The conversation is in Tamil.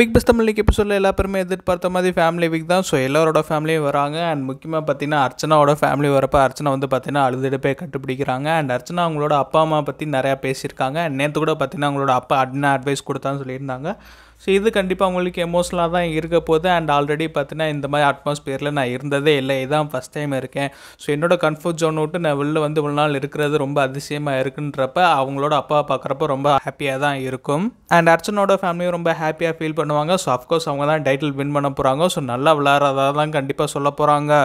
பிக் பஸ் தமிழ் எபிசோடில் எல்லா பேருமே எதிர்பார்த்த மாதிரி ஃபேமிலி வீக் தான் ஸோ எல்லாரோட ஃபேமிலியும் வராங்க அண்ட் முக்கியமாக பார்த்தீங்கன்னா அர்ச்சனாவோட ஃபேமிலி வரப்போ அர்ச்சனா வந்து பார்த்தீங்கன்னா அழுதுடுப்பே போய் கண்டுபிடிக்கிறாங்க அண்ட் அர்ச்சனா அவங்களோட அப்பா அம்மா பற்றி நிறையா பேசியிருக்காங்க அண்ட் நேற்று கூட பார்த்தீங்கன்னா அவங்களோட அப்பா அட்னா அட்வைஸ் கொடுத்தான்னு சொல்லியிருந்தாங்க ஸோ இது கண்டிப்பாக அவங்களுக்கு எமோஷனலாக தான் இருக்க போது அண்ட் ஆல்ரெடி பார்த்தீங்கன்னா இந்த மாதிரி அட்மாஸ்பியரில் நான் இருந்ததே இல்லை இதான் ஃபஸ்ட் டைம் இருக்கேன் ஸோ என்னோட கன்ஃபர்ட் ஜோன் விட்டு நான் வெளில வந்து இவ்வளோ நாள் இருக்கிறது ரொம்ப அதிசயமாக இருக்குன்றப்ப அவங்களோட அப்பா பார்க்குறப்ப ரொம்ப ஹாப்பியாக தான் இருக்கும் அண்ட் அர்ச்சனோட ஃபேமிலியும் ரொம்ப ஹாப்பியாக ஃபீல் பண்ணுவாங்க ஸோ அஃப்கோர்ஸ் அவங்க தான் டைட்டில் வின் பண்ண போகிறாங்க ஸோ நல்லா விளாட்றதா தான் கண்டிப்பாக சொல்ல போகிறாங்க